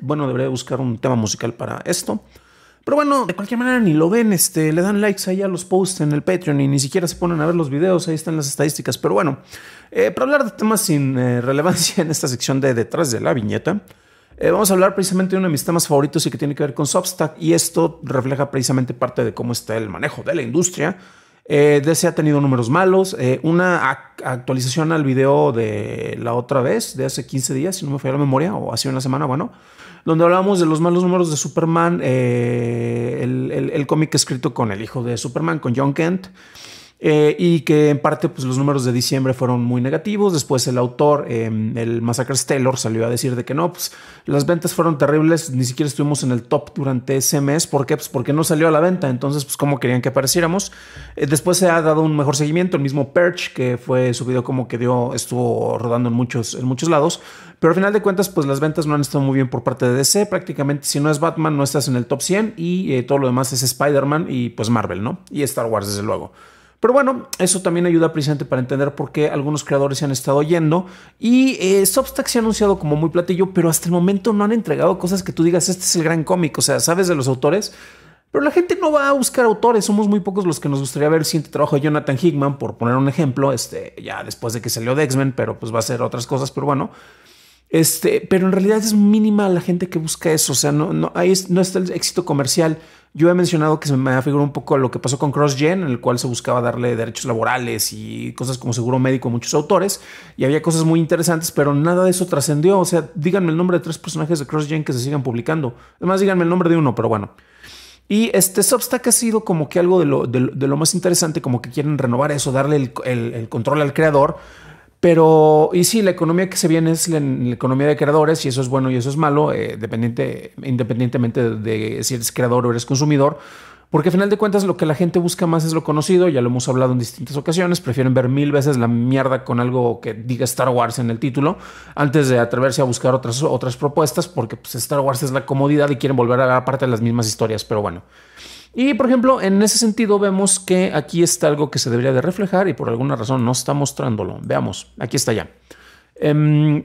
Bueno, debería buscar un tema musical para esto. Pero bueno, de cualquier manera ni lo ven, este, le dan likes ahí a los posts en el Patreon y ni siquiera se ponen a ver los videos, ahí están las estadísticas. Pero bueno, eh, para hablar de temas sin eh, relevancia en esta sección de detrás de la viñeta, eh, vamos a hablar precisamente de uno de mis temas favoritos y que tiene que ver con Substack y esto refleja precisamente parte de cómo está el manejo de la industria eh, DC ha tenido números malos. Eh, una actualización al video de la otra vez, de hace 15 días, si no me falla la memoria, o hace una semana, bueno, donde hablábamos de los malos números de Superman, eh, el cómic escrito con el hijo de Superman, con John Kent. Eh, y que en parte pues, los números de diciembre fueron muy negativos. Después el autor, em, el Massacre Taylor, salió a decir de que no, pues las ventas fueron terribles, ni siquiera estuvimos en el top durante ese mes. ¿Por qué? Pues porque no salió a la venta, entonces pues cómo querían que apareciéramos. Eh, después se ha dado un mejor seguimiento, el mismo Perch, que fue subido como que dio, estuvo rodando en muchos, en muchos lados. Pero al final de cuentas, pues las ventas no han estado muy bien por parte de DC. Prácticamente si no es Batman, no estás en el top 100 y eh, todo lo demás es Spider-Man y pues Marvel, ¿no? Y Star Wars, desde luego. Pero bueno, eso también ayuda precisamente para entender por qué algunos creadores se han estado yendo. Y eh, Substack se ha anunciado como muy platillo, pero hasta el momento no han entregado cosas que tú digas, este es el gran cómic, o sea, sabes de los autores. Pero la gente no va a buscar autores, somos muy pocos los que nos gustaría ver el siguiente trabajo de Jonathan Hickman, por poner un ejemplo, este, ya después de que salió de men pero pues va a ser otras cosas, pero bueno. Este, pero en realidad es mínima la gente que busca eso, o sea, no, no, ahí no está el éxito comercial. Yo he mencionado que se me figurado un poco lo que pasó con CrossGen, en el cual se buscaba darle derechos laborales y cosas como seguro médico a muchos autores, y había cosas muy interesantes, pero nada de eso trascendió. O sea, díganme el nombre de tres personajes de CrossGen que se sigan publicando. Además, díganme el nombre de uno, pero bueno. Y este Substack ha sido como que algo de lo, más interesante, como que quieren renovar eso, darle el control al creador pero, y sí, la economía que se viene es la, economía de creadores, y eso es bueno y eso es malo, eh, dependiente, independientemente de, si eres creador o eres consumidor. Porque al final de cuentas lo que la gente busca más es lo conocido, ya lo hemos hablado en distintas ocasiones, prefieren ver mil veces la mierda con algo que diga Star Wars en el título antes de atreverse a buscar otras, otras propuestas, porque pues, Star Wars es la comodidad y quieren volver a la parte de las mismas historias, pero bueno. Y por ejemplo, en ese sentido vemos que aquí está algo que se debería de reflejar y por alguna razón no está mostrándolo. Veamos, aquí está ya. Em,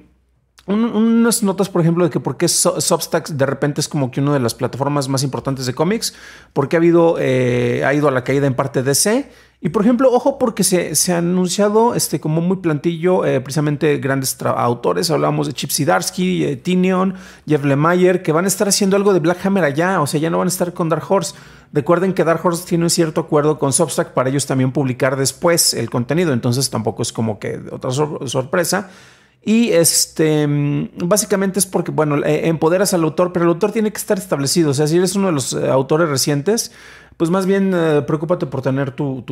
unas notas, por ejemplo, de que por qué Substack de repente es como que una de las plataformas más importantes de cómics, porque ha habido, eh, ha ido a la caída en parte DC. Y por ejemplo, ojo, porque se, se ha anunciado este, como muy plantillo, eh, precisamente grandes autores. Hablábamos de Chip Zdarsky, eh, Tinion, Jeff Lemire, que van a estar haciendo algo de Black Hammer allá. O sea, ya no van a estar con Dark Horse. Recuerden que Dark Horse tiene un cierto acuerdo con Substack para ellos también publicar después el contenido. Entonces tampoco es como que otra sorpresa. Y este, mm, básicamente es porque, bueno, eh, empoderas al autor, pero el autor tiene que estar establecido. O sea, si eres uno de los eh, autores recientes, pues más bien eh, preocúpate por tener tu,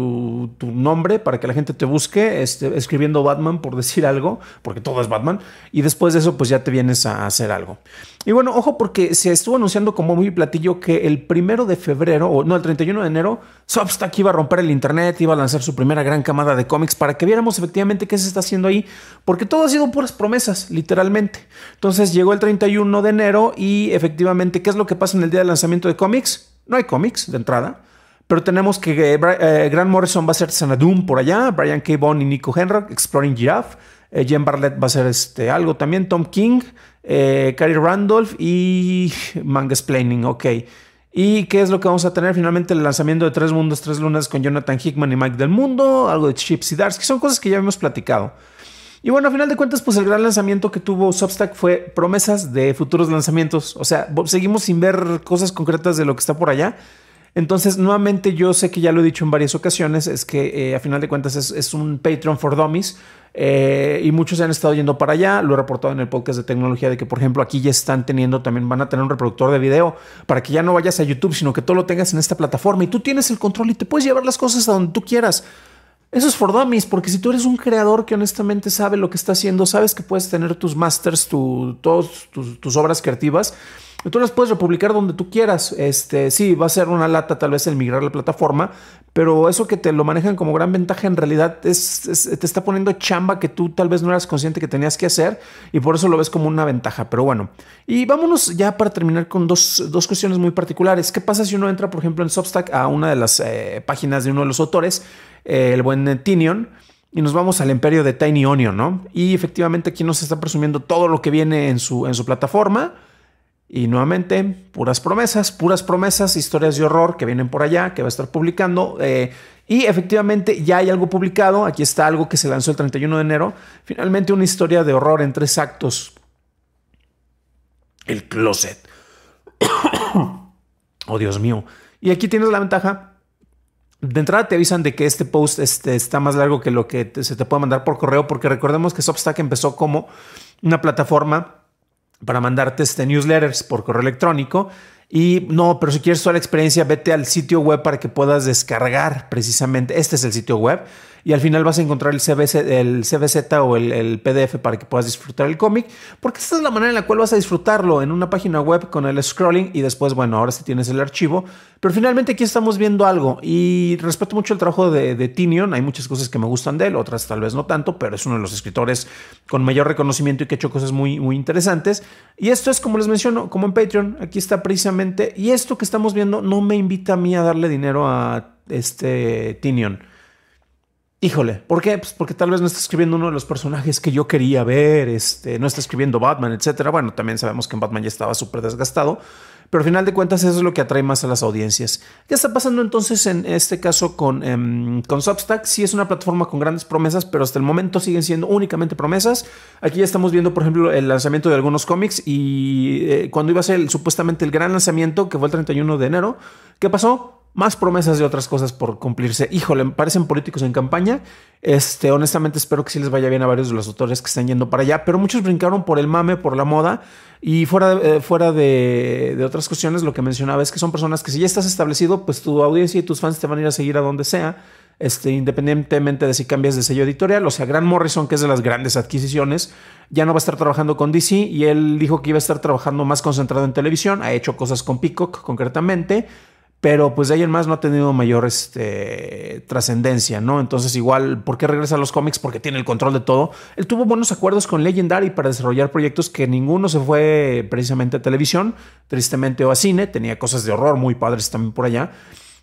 nombre para que la gente te busque este, escribiendo Batman por decir algo, porque todo es Batman, y después de eso pues ya te vienes a hacer algo. Y bueno, ojo porque se estuvo anunciando como muy platillo que el primero de febrero, o no, el 31 de enero, Substack iba a romper el internet, iba a lanzar su primera gran camada de cómics para que viéramos efectivamente qué se está haciendo ahí, porque todo ha sido puras promesas, literalmente. Entonces llegó el 31 de enero y efectivamente, ¿qué es lo que pasa en el día de lanzamiento de cómics? No hay cómics de entrada, pero tenemos que eh, eh, Grant Morrison va a ser Sanadum por allá, Brian K. Bond y Nico Henrock, Exploring Giraffe, eh, Jen Barlett va a ser este, algo también, Tom King, Carrie Randolph y Explaining. ok. ¿Y qué es lo que vamos a tener? Finalmente el lanzamiento de Tres Mundos, Tres Lunas con Jonathan Hickman y Mike del Mundo, algo de Chips y que son cosas que ya hemos platicado. Y bueno, a final de cuentas, pues el gran lanzamiento que tuvo Substack fue promesas de futuros lanzamientos. O sea, seguimos sin ver cosas concretas de lo que está por allá. Entonces, nuevamente, yo sé que ya lo he dicho en varias ocasiones, es que eh, a final de cuentas es, un Patreon for Dummies. Eh, y muchos han estado yendo para allá. Lo he reportado en el podcast de tecnología de que, por ejemplo, aquí ya están teniendo también, van a tener un reproductor de video para que ya no vayas a YouTube, sino que tú lo tengas en esta plataforma y tú tienes el control y te puedes llevar las cosas a donde tú quieras. Eso es for porque si tú eres un creador que honestamente sabe lo que está haciendo, sabes que puedes tener tus masters, tus, tus obras creativas Tú las puedes republicar donde tú quieras. Este, sí, va a ser una lata tal vez el migrar la plataforma, pero eso que te lo manejan como gran ventaja en realidad es, te está poniendo chamba que tú tal vez no eras consciente que tenías que hacer y por eso lo ves como una ventaja. Pero bueno, y vámonos ya para terminar con dos, dos cuestiones muy particulares. ¿Qué pasa si uno entra, por ejemplo, en Substack a una de las eh, páginas de uno de los autores, eh, el buen Tinion? y nos vamos al imperio de Tiny Onion, ¿no? Y efectivamente aquí nos está presumiendo todo lo que viene en su, en su plataforma. Y nuevamente, puras promesas, puras promesas, historias de horror que vienen por allá, que va a estar publicando. Eh, y efectivamente ya hay algo publicado. Aquí está algo que se lanzó el 31 de enero. Finalmente una historia de horror en tres actos. El closet. oh, Dios mío. Y aquí tienes la ventaja. De entrada te avisan de que este post este, está más largo que lo que se te puede mandar por correo, porque recordemos que Substack empezó como una plataforma para mandarte este newsletters por correo electrónico. Y no, pero si quieres toda la experiencia, vete al sitio web para que puedas descargar precisamente. Este es el sitio web y al final vas a encontrar el, CBC, el CBZ o el, PDF para que puedas disfrutar el cómic, porque esta es la manera en la cual vas a disfrutarlo en una página web con el scrolling y después, bueno, ahora si tienes el archivo, pero finalmente aquí estamos viendo algo y respeto mucho el trabajo de, de Tinion, hay muchas cosas que me gustan de él, otras tal vez no tanto, pero es uno de los escritores con mayor reconocimiento y que ha hecho cosas muy, muy interesantes. Y esto es como les menciono, como en Patreon, aquí está precisamente, y esto que estamos viendo no me invita a mí a darle dinero a este Tinion. Híjole, ¿por qué? Pues porque tal vez no está escribiendo uno de los personajes que yo quería ver, este, no está escribiendo Batman, etcétera. Bueno, también sabemos que en Batman ya estaba súper desgastado, pero al final de cuentas eso es lo que atrae más a las audiencias. ¿Qué está pasando entonces en este caso con, em, con Substack? Sí es una plataforma con grandes promesas, pero hasta el momento siguen siendo únicamente promesas. Aquí ya estamos viendo, por ejemplo, el lanzamiento de algunos cómics y eh, cuando iba a ser supuestamente el gran lanzamiento, que fue el 31 de enero, ¿qué pasó? más promesas de otras cosas por cumplirse. Híjole, parecen políticos en campaña. Este, honestamente, espero que sí les vaya bien a varios de los autores que están yendo para allá, pero muchos brincaron por el mame, por la moda y fuera, eh, fuera de, otras cuestiones. Lo que mencionaba es que son personas que si ya estás establecido, pues tu audiencia y tus fans te van a ir a seguir a donde sea. Este, independientemente de si cambias de sello editorial, o sea, gran Morrison, que es de las grandes adquisiciones, ya no va a estar trabajando con DC y él dijo que iba a estar trabajando más concentrado en televisión, ha hecho cosas con Peacock concretamente, pero pues de ahí en más no ha tenido mayor este, trascendencia, ¿no? Entonces igual, ¿por qué regresa a los cómics? Porque tiene el control de todo. Él tuvo buenos acuerdos con Legendary para desarrollar proyectos que ninguno se fue precisamente a televisión, tristemente o a cine, tenía cosas de horror muy padres también por allá.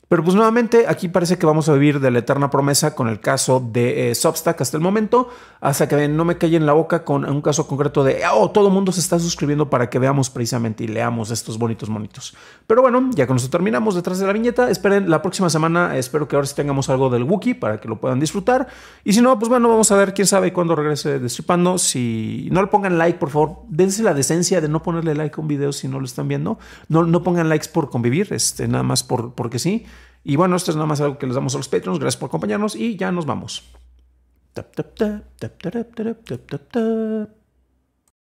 Pero pues nuevamente aquí parece que vamos a vivir de la eterna promesa con el caso de eh, Substack hasta el momento, hasta que no me calle en la boca con un caso concreto de, oh, todo el mundo se está suscribiendo para que veamos precisamente y leamos estos bonitos monitos. Pero bueno, ya con nosotros terminamos detrás de la viñeta. Esperen la próxima semana, espero que ahora sí tengamos algo del Wookiee para que lo puedan disfrutar. Y si no, pues bueno, vamos a ver quién sabe cuándo regrese destripando. Si no le pongan like, por favor, dense la decencia de no ponerle like a un video si no lo están viendo. No, no pongan likes por convivir, este, nada más por, porque sí. Y bueno, esto es nada más algo que les damos a los Patreons. Gracias por acompañarnos y ya nos vamos.